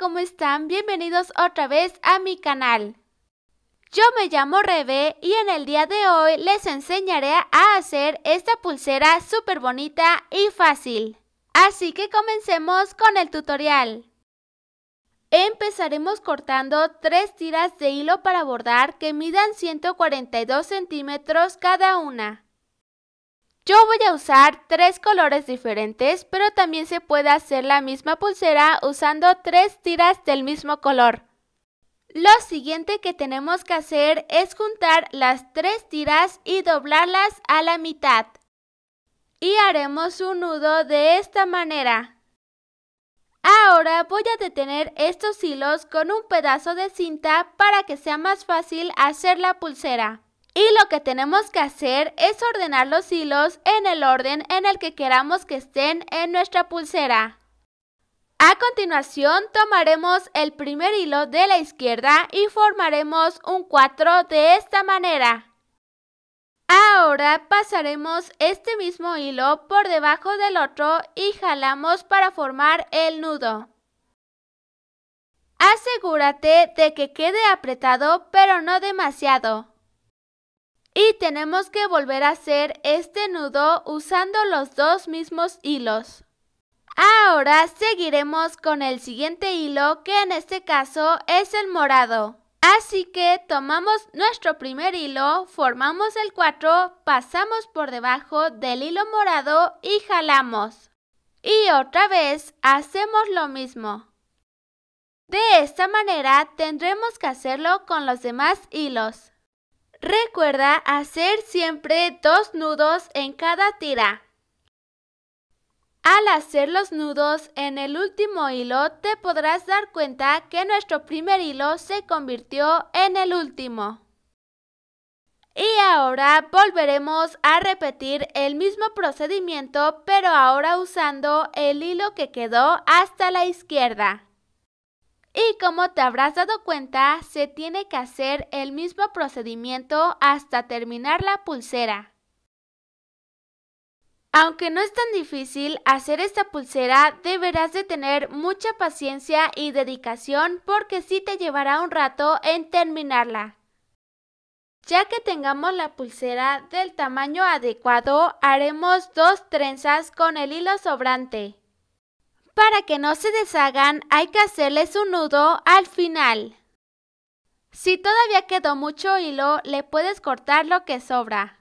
¿cómo están? Bienvenidos otra vez a mi canal. Yo me llamo Rebe y en el día de hoy les enseñaré a hacer esta pulsera súper bonita y fácil. Así que comencemos con el tutorial. Empezaremos cortando tres tiras de hilo para bordar que midan 142 centímetros cada una. Yo voy a usar tres colores diferentes, pero también se puede hacer la misma pulsera usando tres tiras del mismo color. Lo siguiente que tenemos que hacer es juntar las tres tiras y doblarlas a la mitad. Y haremos un nudo de esta manera. Ahora voy a detener estos hilos con un pedazo de cinta para que sea más fácil hacer la pulsera. Y lo que tenemos que hacer es ordenar los hilos en el orden en el que queramos que estén en nuestra pulsera. A continuación tomaremos el primer hilo de la izquierda y formaremos un 4 de esta manera. Ahora pasaremos este mismo hilo por debajo del otro y jalamos para formar el nudo. Asegúrate de que quede apretado pero no demasiado. Y tenemos que volver a hacer este nudo usando los dos mismos hilos. Ahora seguiremos con el siguiente hilo que en este caso es el morado. Así que tomamos nuestro primer hilo, formamos el 4, pasamos por debajo del hilo morado y jalamos. Y otra vez hacemos lo mismo. De esta manera tendremos que hacerlo con los demás hilos. Recuerda hacer siempre dos nudos en cada tira. Al hacer los nudos en el último hilo te podrás dar cuenta que nuestro primer hilo se convirtió en el último. Y ahora volveremos a repetir el mismo procedimiento pero ahora usando el hilo que quedó hasta la izquierda como te habrás dado cuenta, se tiene que hacer el mismo procedimiento hasta terminar la pulsera. Aunque no es tan difícil hacer esta pulsera, deberás de tener mucha paciencia y dedicación porque sí te llevará un rato en terminarla. Ya que tengamos la pulsera del tamaño adecuado, haremos dos trenzas con el hilo sobrante. Para que no se deshagan hay que hacerles un nudo al final. Si todavía quedó mucho hilo, le puedes cortar lo que sobra.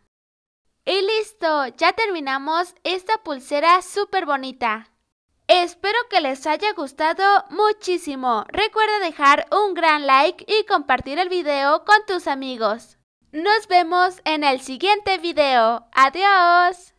Y listo, ya terminamos esta pulsera súper bonita. Espero que les haya gustado muchísimo. Recuerda dejar un gran like y compartir el video con tus amigos. Nos vemos en el siguiente video. Adiós.